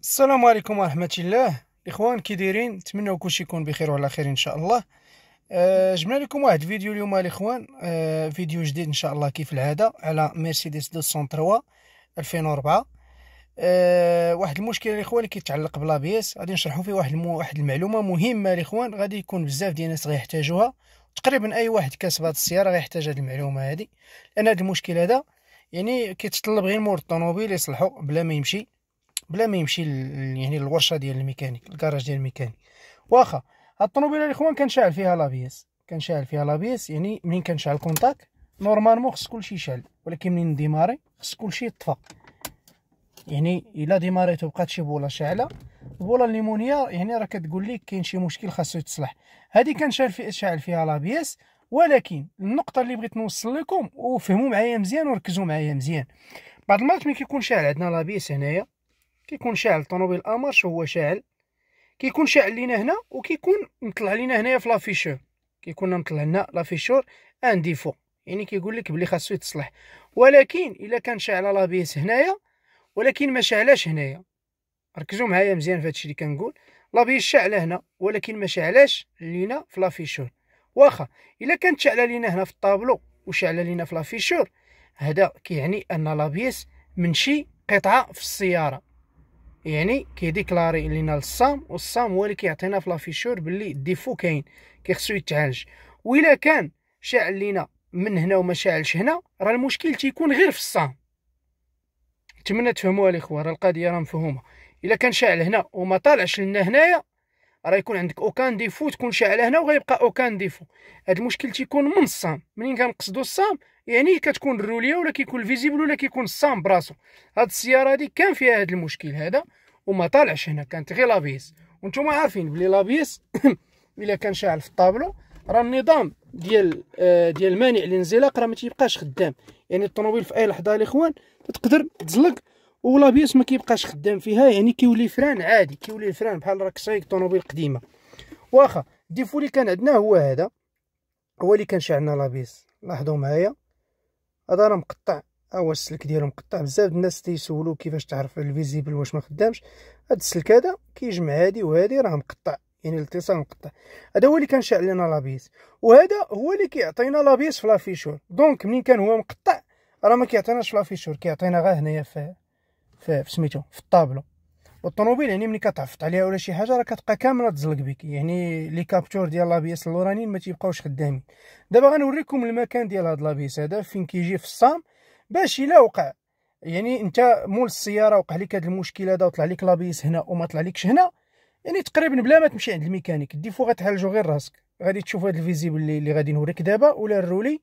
السلام عليكم ورحمه الله الاخوان كي دايرين نتمنى كلشي يكون بخير وعلى خير ان شاء الله آه، جبنا لكم واحد الفيديو اليوم الاخوان آه، فيديو جديد ان شاء الله كيف العاده على مرسيدس 203 2004 آه واحد المشكل الاخوان اللي كيتعلق بلا بيس غادي نشرحوا فيه واحد المو... واحد المعلومه مهمه الاخوان غادي يكون بزاف ديال الناس غيحتاجوها تقريبا اي واحد كاسب هاد السياره غيحتاج هاد المعلومه هادي لان هاد المشكل هذا يعني كيتطلب غير مور الطونوبيل يصلحو بلا ما يمشي بلا ما يمشي يعني للورشه ديال الميكانيك الكراج ديال الميكانيك واخا هاد الطوموبيله الاخوان كنشعل فيها لابيس كنشعل فيها لابيس يعني منين كنشعل الكونتاك نورمالمون خص كلشي يشعل ولكن منين ديماري خص كلشي يطفى يعني الا ديماريتو بقات شي بوله شاعله البوله الليمونيه يعني راه كتقول لك كاين شي مشكل خاصو يتصلح هذه كنشعل في شعل فيها لابيس ولكن النقطه اللي بغيت نوصل لكم وفهموا معايا مزيان وركزوا معايا مزيان بعض المرات ملي كيكون شاعل عندنا لابيس هنايا كيكون شاعل الطوموبيل امارش هو شاعل كيكون شاعل لينا هنا وكيكون مطلع لينا هنايا في لافيشور كيكون مطلع لنا لافيشور ان ديفو يعني كيقول لك بلي خاصو يتصلح ولكن الا كان شاعل لابيس هنايا ولكن ما شاعلاش هنايا ركزوا معايا مزيان في هادشي اللي كنقول لابيس شاعله هنا ولكن ما شاعلاش لينا في لافيشور واخا الا كانت شاعله لينا هنا في الطابلو وشاعله لينا في لافيشور هذا كيعني ان لابيس من شي قطعه في السياره يعني كيديكلاري لينا الصام والصام هو اللي كيعطينا في لافيشور باللي ديفو كاين كيخصو يتعالج الا كان شاعل لينا من هنا وما شاعلش هنا راه المشكل تيكون غير في الصام نتمنى تفهموها الاخوه راه القضيه راه مفهومه الا كان شاعل هنا وما طالعش لنا هنايا راه يكون عندك اوكان ديفو تكون شاعله هنا وغيبقى اوكان ديفو هاد المشكل تيكون من الصام منين كنقصدو الصام يعني كتكون الروليه ولا كيكون فيزيبل ولا كيكون الصام براسو هاد السياره هادي كان فيها هاد المشكل هذا وما طالعش هنا كانت غير لابيس وانتم عارفين بلي لابيس الا كان شاعل في الطابلو راه النظام ديال آه ديال مانع الانزلاق راه ما تيبقاش خدام يعني الطوموبيل في اي لحظه الاخوان تقدر تزلق بيس ما كيبقاش خدام فيها يعني كيولي فران عادي كيولي الفران بحال راك سايق طوموبيل قديمه واخا الديفو اللي كان عندنا هو هذا هو اللي كان شعلنا لابيس لاحظوا معايا هذا راه مقطع هو السلك ديالو مقطع بزاف الناس تيسولو كيفاش تعرف الفيزيبل واش ما خدامش هذا السلك هذا كيجمع هادي وهادي راه مقطع يعني الاتصال مقطع هذا هو اللي كان شعل لنا لابيس وهذا هو اللي كيعطينا لابيس في لافيشور دونك منين كان هو مقطع راه ما كيعطيناش في لافيشور كيعطينا غير هنايا في في سميتو في الطابلو والطوموبيل يعني ملي كتعفط عليها ولا شي حاجه راه كتبقى كامله تزلق بك يعني لي كابتور ديال لابيس اللورانيين ما تيبقاوش خدامين دابا غنوريكم المكان ديال هاد لابيس هذا فين كيجي في الصام باش الا وقع يعني انت مول السياره وقع لك هاد المشكل هذا وطلع لك لابيس هنا وما طلعلكش هنا يعني تقريبا بلا ما تمشي عند الميكانيك ديفو غتعالجو غير راسك غادي تشوف هاد الفيزيبل اللي غادي نوريك دابا ولا الرولي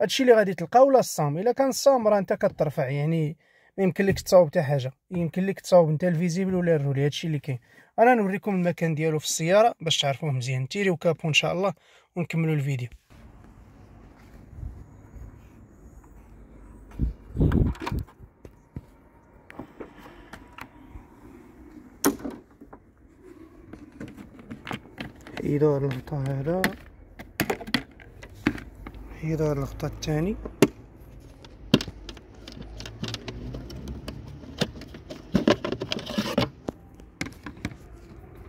هادشي اللي غادي تلقاه ولا الصام الا كان الصام راه انت كترفع يعني ما يمكن لك تصاوب حتى حاجه يمكن لك تصاوب انت الفيزيبل ولا الرولي هادشي اللي كاين انا نوريكم المكان ديالو في السياره باش تعرفوه مزيان تيريو كابو ان شاء الله ونكملوا الفيديو هيدا هاد هذا هيدا هاد الثاني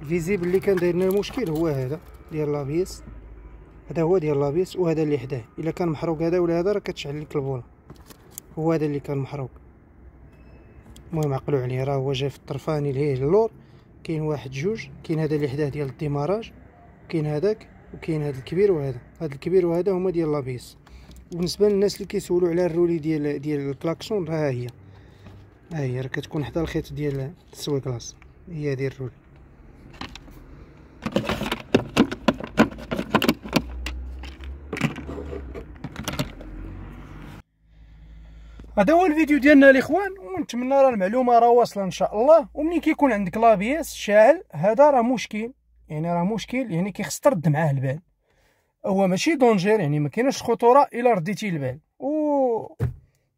الفيزيبل اللي كان داير لنا المشكل هو هذا ديال لابيس هذا هو ديال لابيس وهذا اللي حداه الا كان محروق هذا ولا هذا راه كتشعل لك البوله هو هذا اللي كان محروق المهم عقلوا عليه راه هو جاي في الطرفاني لهيه اللور كاين واحد جوج كاين هذا اللي حداه ديال الديماراج كاين هذاك وكاين هذا الكبير وهذا هذا الكبير وهذا هما ديال لابيس بالنسبه للناس اللي كيسولوا على الرولي ديال ديال الكلاكسون راه هي ها هي راه كتكون حدا الخيط ديال السوي كلاس هي هذه الرولي هذا هو الفيديو ديالنا الاخوان ونتمنى راه المعلومه راه واصله ان شاء الله ومنين كيكون عندك لابيس شاعل هذا راه مشكل يعني راه مشكل يعني كيخص ترد معاه البال هو ماشي دونجير يعني ما كاينش خطوره الا رديتي البال و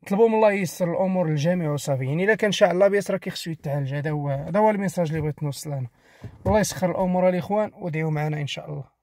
نطلبوا من الله ييسر الامور للجميع وصافي يعني الا كان شاعل لابيس راه كيخصو يتعالج هذا هو هذا هو الميساج اللي بغيت نوصل انا الله يسخر الامور الاخوان ودعيو معنا ان شاء الله